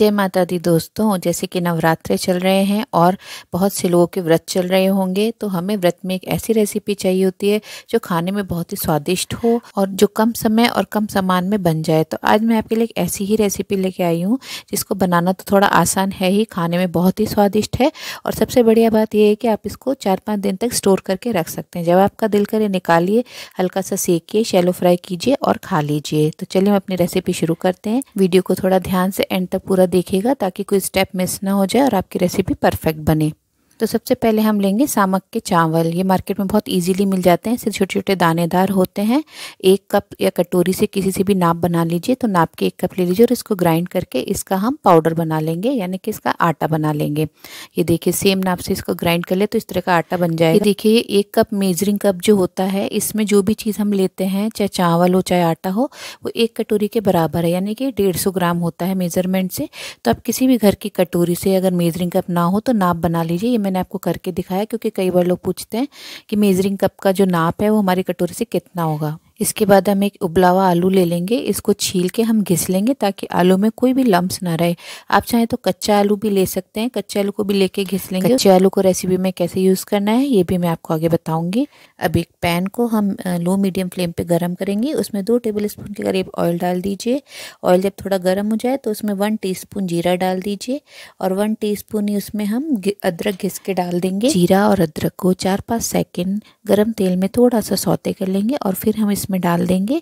जय माता दी दोस्तों जैसे कि नवरात्रे चल रहे हैं और बहुत से लोगों के व्रत चल रहे होंगे तो हमें व्रत में एक ऐसी रेसिपी चाहिए होती है जो खाने में बहुत ही स्वादिष्ट हो और जो कम समय और कम सामान में बन जाए तो आज मैं आपके लिए एक ऐसी ही रेसिपी लेके आई हूँ जिसको बनाना तो थोड़ा आसान है ही खाने में बहुत ही स्वादिष्ट है और सबसे बढ़िया बात यह है कि आप इसको चार पाँच दिन तक स्टोर करके रख सकते हैं जब आपका दिल करे निकालिए हल्का सा सेकिए शैलो फ्राई कीजिए और खा लीजिए तो चलिए हम अपनी रेसिपी शुरू करते हैं वीडियो को थोड़ा ध्यान से एंड तक पूरा देखेगा ताकि कोई स्टेप मिस ना हो जाए और आपकी रेसिपी परफेक्ट बने तो सबसे पहले हम लेंगे सामक के चावल ये मार्केट में बहुत इजीली मिल जाते हैं सिर्फ छोटे छोटे दानेदार होते हैं एक कप या कटोरी से किसी से भी नाप बना लीजिए तो नाप के एक कप ले लीजिए और इसको ग्राइंड करके इसका हम पाउडर बना लेंगे यानी कि इसका आटा बना लेंगे ये देखिए सेम नाप से इसको ग्राइंड कर ले तो इस तरह का आटा बन जाए देखिए ये एक कप मेजरिंग कप जो होता है इसमें जो भी चीज़ हम लेते हैं चाहे चावल हो चाहे आटा हो वो एक कटोरी के बराबर है यानी कि डेढ़ सौ ग्राम होता है मेजरमेंट से तो आप किसी भी घर की कटोरी से अगर मेजरिंग कप ना हो तो नाप बना लीजिए ये मैंने आपको करके दिखाया क्योंकि कई बार लोग पूछते हैं कि मेज़रिंग कप का जो नाप है वो हमारी कटोरी से कितना होगा इसके बाद हम एक उबला हुआ आलू ले लेंगे इसको छील के हम घिस लेंगे ताकि आलू में कोई भी लम्ब ना रहे आप चाहें तो कच्चा आलू भी ले सकते हैं कच्चे आलू को भी लेके घिस लेंगे कच्चे आलू को रेसिपी में कैसे यूज़ करना है ये भी मैं आपको आगे बताऊँगी अब एक पैन को हम लो मीडियम फ्लेम पर गर्म करेंगे उसमें दो टेबल स्पून के करीब ऑयल डाल दीजिए ऑयल जब थोड़ा गर्म हो जाए तो उसमें वन टी जीरा डाल दीजिए और वन टी ही उसमें हम अदरक घिस के डाल देंगे जीरा और अदरक को चार पाँच सेकेंड गर्म तेल में थोड़ा सा सौते कर लेंगे और फिर हम इस इसमें डाल देंगे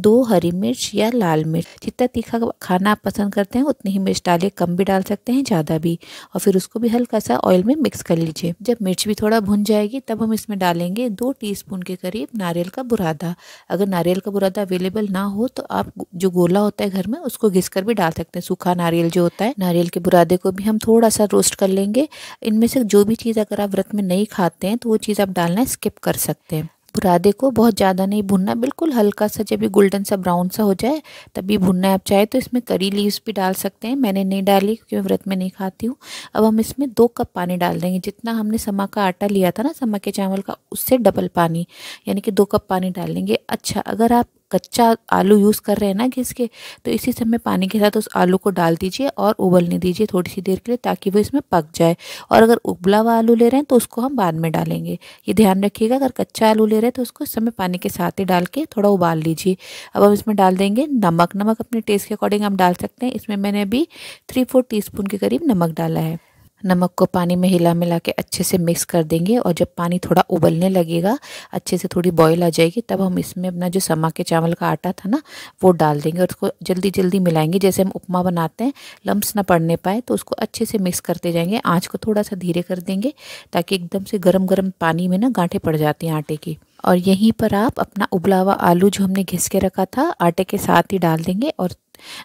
दो हरी मिर्च या लाल मिर्च जितना तीखा खाना आप पसंद करते हैं उतनी ही मिर्च डालिए कम भी डाल सकते हैं ज़्यादा भी और फिर उसको भी हल्का सा ऑयल में मिक्स कर लीजिए जब मिर्च भी थोड़ा भुन जाएगी तब हम इसमें डालेंगे दो टी के करीब नारियल का बुरादा अगर नारियल का बुरादा अवेलेबल ना हो तो आप जो गोला होता है घर में उसको घिस भी डाल सकते हैं सूखा नारियल जो होता है नारियल के बुरादे को भी हम थोड़ा सा रोस्ट कर लेंगे इनमें से जो भी चीज़ अगर आप व्रत में नहीं खाते हैं तो वो चीज़ आप डालना स्किप कर सकते हैं बुरादे को बहुत ज़्यादा नहीं भुनना बिल्कुल हल्का सा जब ये गोल्डन सा ब्राउन सा हो जाए तभी भुनना है आप चाहे तो इसमें करी लीव्स भी डाल सकते हैं मैंने नहीं डाली क्योंकि मैं व्रत में नहीं खाती हूँ अब हम इसमें दो कप पानी डाल देंगे जितना हमने समा का आटा लिया था ना समा के चावल का उससे डबल पानी यानी कि दो कप पानी डाल देंगे अच्छा अगर आप कच्चा आलू यूज़ कर रहे हैं ना घिस के तो इसी समय पानी के साथ उस आलू को डाल दीजिए और उबलने दीजिए थोड़ी सी देर के लिए ताकि वो इसमें पक जाए और अगर उबला हुआ आलू ले रहे हैं तो उसको हम बाद में डालेंगे ये ध्यान रखिएगा अगर कच्चा आलू ले रहे हैं तो उसको इस समय पानी के साथ ही डाल के थोड़ा उबाल लीजिए अब हम इसमें डाल देंगे नमक नमक अपने टेस्ट के अकॉर्डिंग हम डाल सकते हैं इसमें मैंने अभी थ्री फोर टी के करीब नमक डाला है नमक को पानी में हिला मिला के अच्छे से मिक्स कर देंगे और जब पानी थोड़ा उबलने लगेगा अच्छे से थोड़ी बॉईल आ जाएगी तब हम इसमें अपना जो समा के चावल का आटा था ना वो डाल देंगे और उसको जल्दी जल्दी मिलाएंगे जैसे हम उपमा बनाते हैं लम्स ना पड़ने पाए तो उसको अच्छे से मिक्स करते जाएंगे आँच को थोड़ा सा धीरे कर देंगे ताकि एकदम से गर्म गर्म पानी में ना गांठे पड़ जाती हैं आटे की और यहीं पर आप अपना उबला हुआ आलू जो हमने घिस के रखा था आटे के साथ ही डाल देंगे और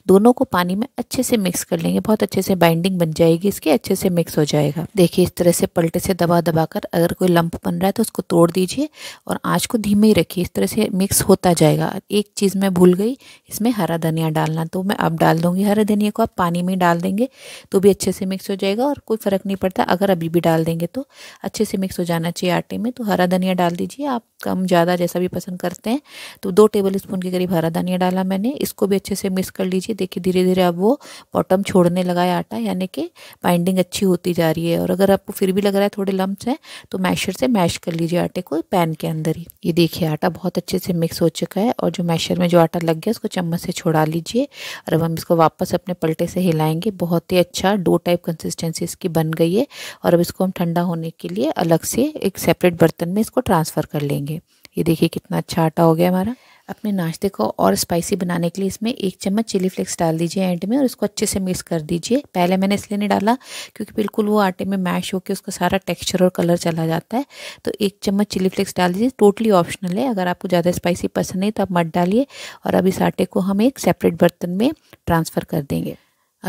दोनों को पानी में अच्छे से मिक्स कर लेंगे बहुत अच्छे से बाइंडिंग बन जाएगी इसकी अच्छे से मिक्स हो जाएगा देखिए इस तरह से पलटे से दबा दबा कर अगर कोई लंप बन रहा है तो उसको तोड़ दीजिए और आँच को धीमे ही रखिए इस तरह से मिक्स होता जाएगा एक चीज़ मैं भूल गई इसमें हरा धनिया डालना तो मैं अब डाल दूँगी हरा धनिया को आप पानी में डाल देंगे तो भी अच्छे से मिक्स हो जाएगा और कोई फ़र्क नहीं पड़ता अगर अभी भी डाल देंगे तो अच्छे से मिक्स हो जाना चाहिए आटे में तो हरा धनिया डाल दीजिए आप कम ज़्यादा जैसा भी पसंद करते हैं तो दो टेबल स्पून के करीब हरा धनिया डाला मैंने इसको भी अच्छे से मिक्स कर कर लीजिए देखिए धीरे धीरे अब वो बॉटम छोड़ने लगा है आटा यानी कि बाइंडिंग अच्छी होती जा रही है और अगर आपको फिर भी लग रहा है थोड़े लम्ब हैं तो मैशर से मैश कर लीजिए आटे को पैन के अंदर ही ये देखिए आटा बहुत अच्छे से मिक्स हो चुका है और जो मैशर में जो आटा लग गया उसको चम्मच से छोड़ा लीजिए और अब हम इसको वापस अपने पलटे से हिलाएंगे बहुत ही अच्छा डो टाइप कंसिस्टेंसी इसकी बन गई है और अब इसको हम ठंडा होने के लिए अलग से एक सेपरेट बर्तन में इसको ट्रांसफ़र कर लेंगे ये देखिए कितना अच्छा आटा हो गया हमारा अपने नाश्ते को और स्पाइसी बनाने के लिए इसमें एक चम्मच चिली फ्लेक्स डाल दीजिए एंड में और इसको अच्छे से मिक्स कर दीजिए पहले मैंने इसलिए नहीं डाला क्योंकि बिल्कुल वो आटे में मैश होकर उसका सारा टेक्स्चर और कलर चला जाता है तो एक चम्मच चिली फ्लेक्स डाल दीजिए टोटली ऑप्शनल है अगर आपको ज़्यादा स्पाइसी पसंद नहीं तो आप मत डालिए और अब इस आटे को हम एक सेपरेट बर्तन में ट्रांसफ़र कर देंगे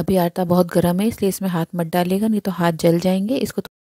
अभी आटा बहुत गर्म है इसलिए इसमें हाथ मत डालिएगा नहीं तो हाथ जल जाएंगे इसको